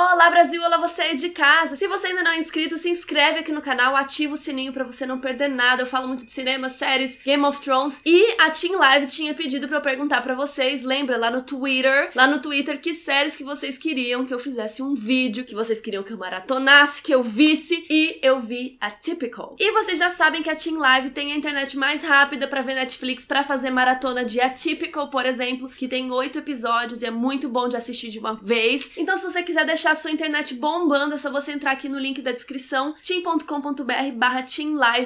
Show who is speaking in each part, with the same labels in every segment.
Speaker 1: Olá Brasil, olá você de casa! Se você ainda não é inscrito, se inscreve aqui no canal, ativa o sininho para você não perder nada. Eu falo muito de cinema, séries, Game of Thrones e a Team Live tinha pedido para eu perguntar para vocês, lembra lá no Twitter, lá no Twitter que séries que vocês queriam que eu fizesse um vídeo, que vocês queriam que eu maratonasse, que eu visse e eu vi a Typical. E vocês já sabem que a Team Live tem a internet mais rápida para ver Netflix, para fazer maratona de Atypical, por exemplo, que tem oito episódios e é muito bom de assistir de uma vez. Então se você quiser deixar deixar a sua internet bombando, é só você entrar aqui no link da descrição, teamcombr barra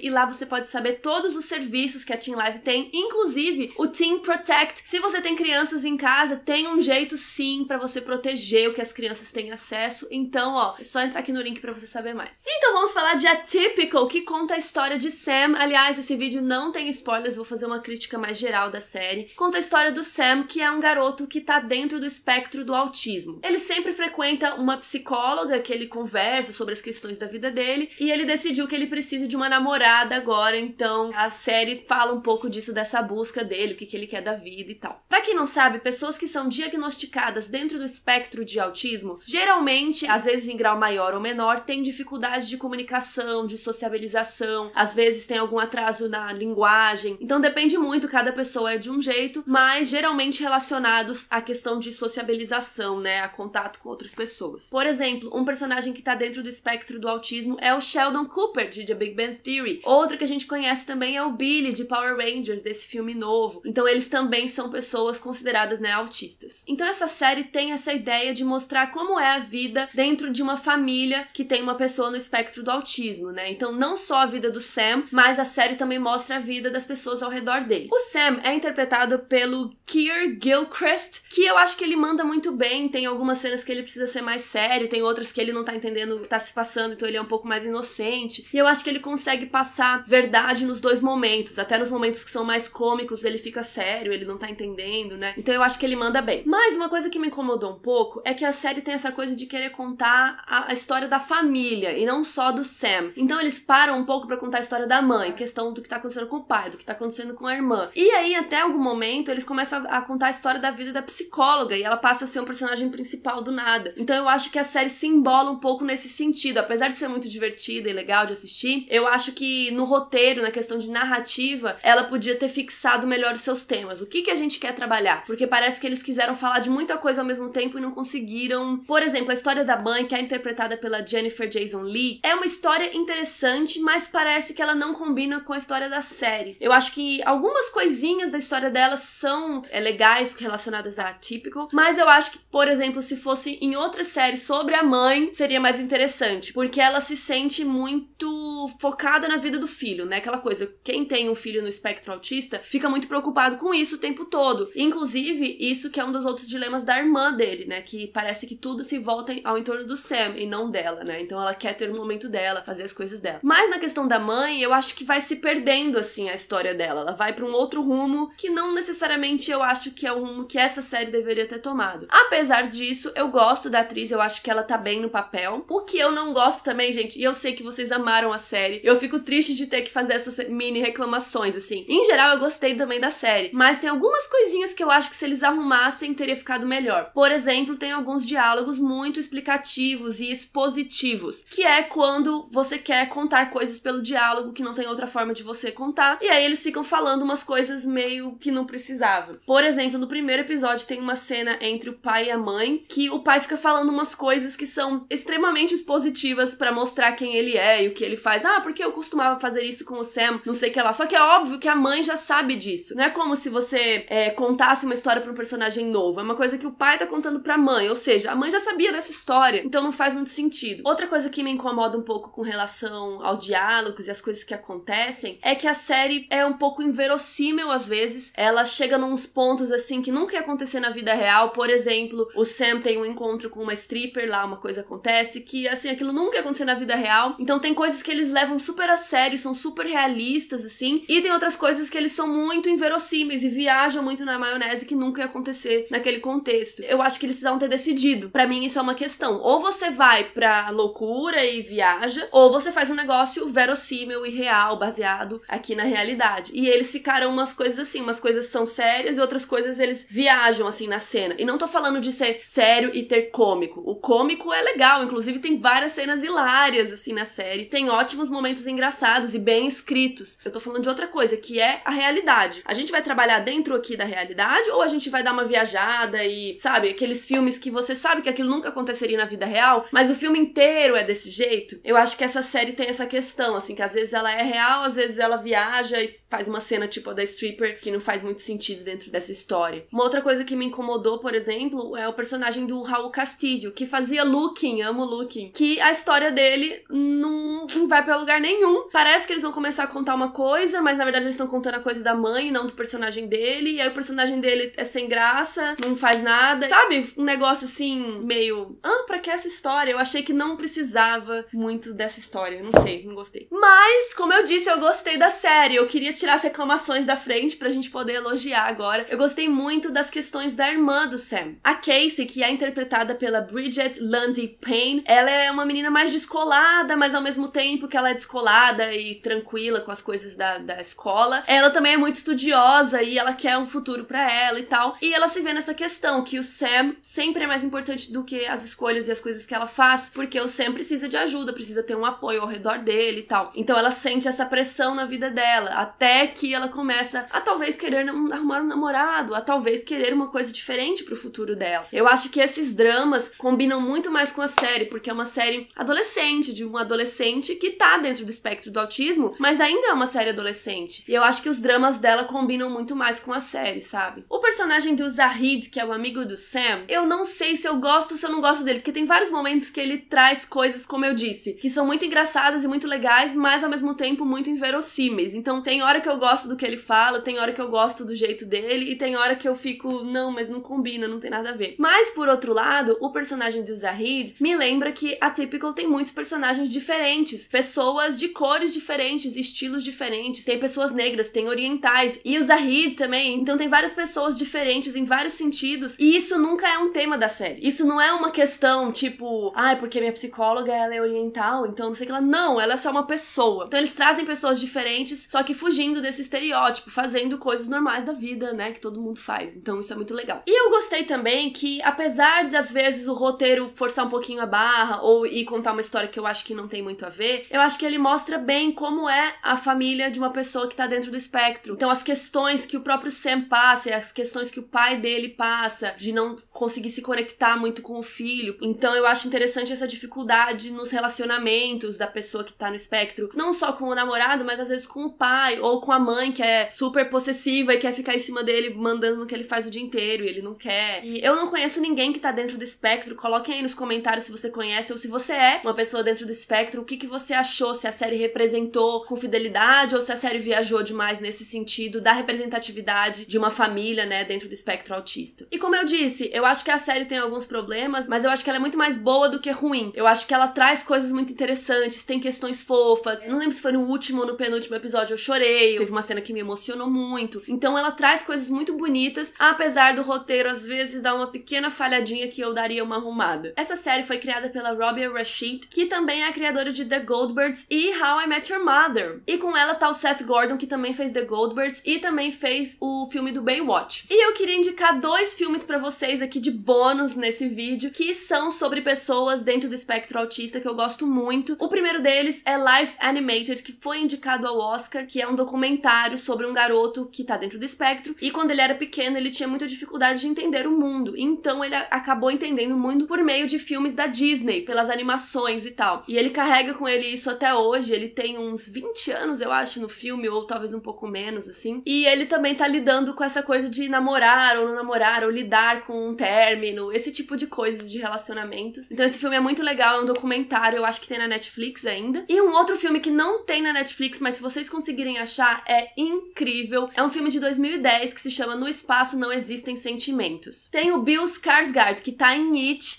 Speaker 1: e lá você pode saber todos os serviços que a Team Live tem, inclusive o Team Protect. Se você tem crianças em casa, tem um jeito sim para você proteger o que as crianças têm acesso. Então, ó, é só entrar aqui no link para você saber mais. Então vamos falar de Atypical, que conta a história de Sam. Aliás, esse vídeo não tem spoilers, vou fazer uma crítica mais geral da série. Conta a história do Sam, que é um garoto que tá dentro do espectro do autismo. Ele sempre frequenta um uma psicóloga que ele conversa sobre as questões da vida dele e ele decidiu que ele precisa de uma namorada agora, então a série fala um pouco disso dessa busca dele, o que, que ele quer da vida e tal. Para quem não sabe, pessoas que são diagnosticadas dentro do espectro de autismo, geralmente, às vezes em grau maior ou menor, têm dificuldades de comunicação, de sociabilização, às vezes tem algum atraso na linguagem. Então depende muito, cada pessoa é de um jeito, mas geralmente relacionados à questão de sociabilização, né, a contato com outras pessoas pessoas. Por exemplo, um personagem que está dentro do espectro do autismo é o Sheldon Cooper, de The Big Bang Theory. Outro que a gente conhece também é o Billy, de Power Rangers, desse filme novo. Então eles também são pessoas consideradas, né, autistas. Então essa série tem essa ideia de mostrar como é a vida dentro de uma família que tem uma pessoa no espectro do autismo, né? Então não só a vida do Sam, mas a série também mostra a vida das pessoas ao redor dele. O Sam é interpretado pelo Keir Gilchrist, que eu acho que ele manda muito bem, tem algumas cenas que ele precisa ser mais sério, tem outras que ele não tá entendendo o que tá se passando, então ele é um pouco mais inocente. E eu acho que ele consegue passar verdade nos dois momentos. Até nos momentos que são mais cômicos, ele fica sério, ele não tá entendendo, né? Então eu acho que ele manda bem. Mas uma coisa que me incomodou um pouco é que a série tem essa coisa de querer contar a, a história da família e não só do Sam. Então eles param um pouco para contar a história da mãe, questão do que tá acontecendo com o pai, do que tá acontecendo com a irmã. E aí, até algum momento, eles começam a, a contar a história da vida da psicóloga e ela passa a ser um personagem principal do nada. Então eu acho que a série se embola um pouco nesse sentido. Apesar de ser muito divertida e legal de assistir, eu acho que no roteiro, na questão de narrativa, ela podia ter fixado melhor os seus temas. O que, que a gente quer trabalhar? Porque parece que eles quiseram falar de muita coisa ao mesmo tempo e não conseguiram. Por exemplo, a história da mãe, que é interpretada pela Jennifer Jason Lee, é uma história interessante, mas parece que ela não combina com a história da série. Eu acho que algumas coisinhas da história dela são é, legais relacionadas a atípico, mas eu acho que, por exemplo, se fosse em outras série sobre a mãe seria mais interessante, porque ela se sente muito focada na vida do filho, né? Aquela coisa, quem tem um filho no espectro autista fica muito preocupado com isso o tempo todo. Inclusive, isso que é um dos outros dilemas da irmã dele, né? Que parece que tudo se volta ao entorno do Sam e não dela, né? Então ela quer ter o um momento dela, fazer as coisas dela. Mas na questão da mãe, eu acho que vai se perdendo assim a história dela. Ela vai para um outro rumo que não necessariamente eu acho que é o rumo que essa série deveria ter tomado. Apesar disso, eu gosto da atriz atriz, eu acho que ela tá bem no papel. O que eu não gosto também, gente, e eu sei que vocês amaram a série, eu fico triste de ter que fazer essas mini reclamações, assim. Em geral, eu gostei também da série, mas tem algumas coisinhas que eu acho que se eles arrumassem teria ficado melhor. Por exemplo, tem alguns diálogos muito explicativos e expositivos, que é quando você quer contar coisas pelo diálogo que não tem outra forma de você contar, e aí eles ficam falando umas coisas meio que não precisava. Por exemplo, no primeiro episódio tem uma cena entre o pai e a mãe que o pai fica falando umas coisas que são extremamente expositivas para mostrar quem ele é e o que ele faz. Ah, porque eu costumava fazer isso com o Sam, não sei o que lá. Só que é óbvio que a mãe já sabe disso. Não é como se você é, contasse uma história pra um personagem novo. É uma coisa que o pai tá contando pra mãe. Ou seja, a mãe já sabia dessa história. Então não faz muito sentido. Outra coisa que me incomoda um pouco com relação aos diálogos e as coisas que acontecem é que a série é um pouco inverossímil às vezes. Ela chega num pontos assim que nunca ia acontecer na vida real. Por exemplo, o Sam tem um encontro com uma stripper lá, uma coisa acontece, que assim, aquilo nunca ia acontecer na vida real. Então tem coisas que eles levam super a sério, são super realistas, assim, e tem outras coisas que eles são muito inverossímeis e viajam muito na maionese que nunca ia acontecer naquele contexto. Eu acho que eles precisavam ter decidido. para mim, isso é uma questão. Ou você vai pra loucura e viaja, ou você faz um negócio verossímil e real, baseado aqui na realidade. E eles ficaram umas coisas assim, umas coisas são sérias e outras coisas eles viajam assim na cena. E não tô falando de ser sério e ter cômico cômico. O cômico é legal, inclusive tem várias cenas hilárias, assim, na série. Tem ótimos momentos engraçados e bem escritos. Eu tô falando de outra coisa, que é a realidade. A gente vai trabalhar dentro aqui da realidade ou a gente vai dar uma viajada e, sabe, aqueles filmes que você sabe que aquilo nunca aconteceria na vida real, mas o filme inteiro é desse jeito? Eu acho que essa série tem essa questão, assim, que às vezes ela é real, às vezes ela viaja e faz uma cena tipo a da stripper que não faz muito sentido dentro dessa história. Uma outra coisa que me incomodou, por exemplo, é o personagem do Raul Castillo vídeo que fazia Looking, amo Looking, que a história dele não vai para lugar nenhum. Parece que eles vão começar a contar uma coisa, mas na verdade eles estão contando a coisa da mãe, não do personagem dele. E aí o personagem dele é sem graça, não faz nada. Sabe? Um negócio assim, meio. Ah, pra que essa história? Eu achei que não precisava muito dessa história. Não sei, não gostei. Mas, como eu disse, eu gostei da série. Eu queria tirar as reclamações da frente pra gente poder elogiar agora. Eu gostei muito das questões da irmã do Sam. A Casey, que é interpretada pela Bridget Lundy Payne, ela é uma menina mais descolada, mas ao mesmo tempo que ela é descolada e tranquila com as coisas da, da escola, ela também é muito estudiosa e ela quer um futuro para ela e tal. E ela se vê nessa questão que o Sam sempre é mais importante do que as escolhas e as coisas que ela faz, porque o Sam precisa de ajuda, precisa ter um apoio ao redor dele e tal. Então ela sente essa pressão na vida dela, até que ela começa a talvez querer arrumar um namorado, a talvez querer uma coisa diferente pro futuro dela. Eu acho que esses dramas combinam muito mais com a série, porque é uma série adolescente, de um adolescente que tá dentro do espectro do autismo, mas ainda é uma série adolescente. E eu acho que os dramas dela combinam muito mais com a série, sabe? O personagem do Zahid, que é o amigo do Sam, eu não sei se eu gosto ou se eu não gosto dele, porque tem vários momentos que ele traz coisas, como eu disse, que são muito engraçadas e muito legais, mas ao mesmo tempo muito inverossímeis. Então tem hora que eu gosto do que ele fala, tem hora que eu gosto do jeito dele, e tem hora que eu fico, não, mas não combina, não tem nada a ver. Mas por outro lado, o personagem personagem do Zahid me lembra que a Typical tem muitos personagens diferentes, pessoas de cores diferentes, estilos diferentes, tem pessoas negras, tem orientais, e o Zahid também, então tem várias pessoas diferentes em vários sentidos, e isso nunca é um tema da série. Isso não é uma questão tipo, ah, é porque minha psicóloga ela é oriental, então não sei o que ela. Não, ela é só uma pessoa. Então eles trazem pessoas diferentes, só que fugindo desse estereótipo, fazendo coisas normais da vida, né, que todo mundo faz. Então isso é muito legal. E eu gostei também que, apesar de às vezes o o roteiro forçar um pouquinho a barra ou ir contar uma história que eu acho que não tem muito a ver, eu acho que ele mostra bem como é a família de uma pessoa que tá dentro do espectro. Então, as questões que o próprio Sam passa, as questões que o pai dele passa, de não conseguir se conectar muito com o filho. Então, eu acho interessante essa dificuldade nos relacionamentos da pessoa que tá no espectro, não só com o namorado, mas às vezes com o pai ou com a mãe que é super possessiva e quer ficar em cima dele mandando no que ele faz o dia inteiro e ele não quer. E eu não conheço ninguém que tá dentro do espectro espectro. Coloquem aí nos comentários se você conhece ou se você é uma pessoa dentro do espectro, o que, que você achou, se a série representou com fidelidade ou se a série viajou demais nesse sentido da representatividade de uma família, né, dentro do espectro autista. E como eu disse, eu acho que a série tem alguns problemas, mas eu acho que ela é muito mais boa do que ruim. Eu acho que ela traz coisas muito interessantes, tem questões fofas. não lembro se foi no último ou no penúltimo episódio eu chorei, teve uma cena que me emocionou muito. Então ela traz coisas muito bonitas, apesar do roteiro às vezes dar uma pequena falhadinha que eu daria uma forma arrumada. Essa série foi criada pela Robbie Rashid, que também é a criadora de The Goldbergs e How I Met Your Mother. E com ela tá o Seth Gordon, que também fez The Goldbergs e também fez o filme do Baywatch. E eu queria indicar dois filmes para vocês aqui de bônus nesse vídeo, que são sobre pessoas dentro do espectro autista que eu gosto muito. O primeiro deles é Life Animated, que foi indicado ao Oscar, que é um documentário sobre um garoto que tá dentro do espectro e quando ele era pequeno ele tinha muita dificuldade de entender o mundo. Então ele acabou entendendo muito por meio de filmes da Disney, pelas animações e tal. E ele carrega com ele isso até hoje, ele tem uns 20 anos, eu acho, no filme, ou talvez um pouco menos, assim. E ele também tá lidando com essa coisa de namorar ou não namorar, ou lidar com um término, esse tipo de coisas de relacionamentos. Então esse filme é muito legal, é um documentário, eu acho que tem na Netflix ainda. E um outro filme que não tem na Netflix, mas se vocês conseguirem achar, é incrível. É um filme de 2010 que se chama No Espaço Não Existem Sentimentos. Tem o Bill Skarsgård, que tá em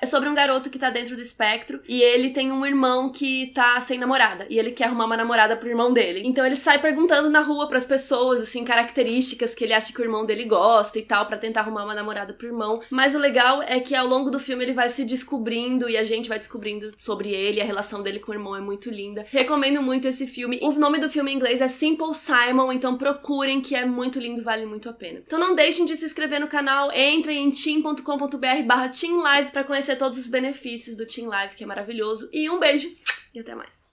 Speaker 1: é sobre um garoto que tá dentro do espectro e ele tem um irmão que tá sem namorada e ele quer arrumar uma namorada pro irmão dele. Então ele sai perguntando na rua para as pessoas assim características que ele acha que o irmão dele gosta e tal para tentar arrumar uma namorada pro irmão. Mas o legal é que ao longo do filme ele vai se descobrindo e a gente vai descobrindo sobre ele, a relação dele com o irmão é muito linda. Recomendo muito esse filme. O nome do filme em inglês é Simple Simon, então procurem que é muito lindo, vale muito a pena. Então não deixem de se inscrever no canal, entrem em team.com.br/barra teamlive para para conhecer todos os benefícios do Team Live, que é maravilhoso. E um beijo e até mais.